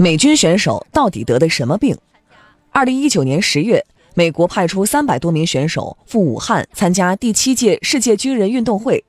美军选手到底得的什么病？二零一九年十月，美国派出三百多名选手赴武汉参加第七届世界军人运动会，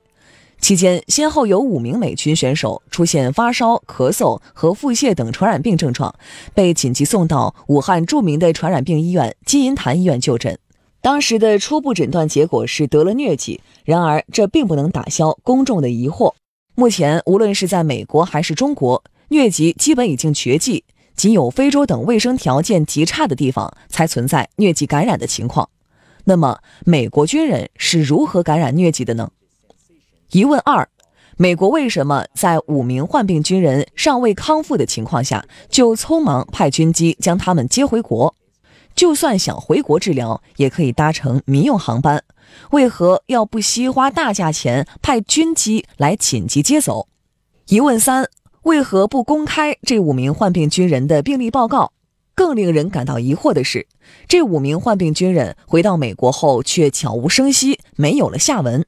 期间先后有五名美军选手出现发烧、咳嗽和腹泻等传染病症状，被紧急送到武汉著名的传染病医院金银潭医院就诊。当时的初步诊断结果是得了疟疾，然而这并不能打消公众的疑惑。目前，无论是在美国还是中国。疟疾基本已经绝迹，仅有非洲等卫生条件极差的地方才存在疟疾感染的情况。那么，美国军人是如何感染疟疾的呢？疑问二：美国为什么在五名患病军人尚未康复的情况下，就匆忙派军机将他们接回国？就算想回国治疗，也可以搭乘民用航班，为何要不惜花大价钱派军机来紧急接走？疑问三。为何不公开这五名患病军人的病例报告？更令人感到疑惑的是，这五名患病军人回到美国后却悄无声息，没有了下文。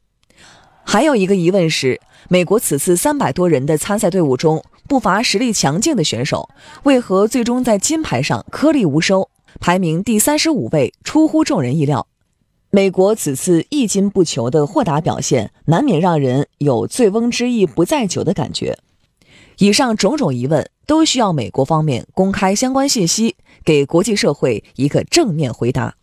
还有一个疑问是，美国此次三百多人的参赛队伍中不乏实力强劲的选手，为何最终在金牌上颗粒无收，排名第三十五位，出乎众人意料。美国此次一金不求的豁达表现，难免让人有“醉翁之意不在酒”的感觉。以上种种疑问，都需要美国方面公开相关信息，给国际社会一个正面回答。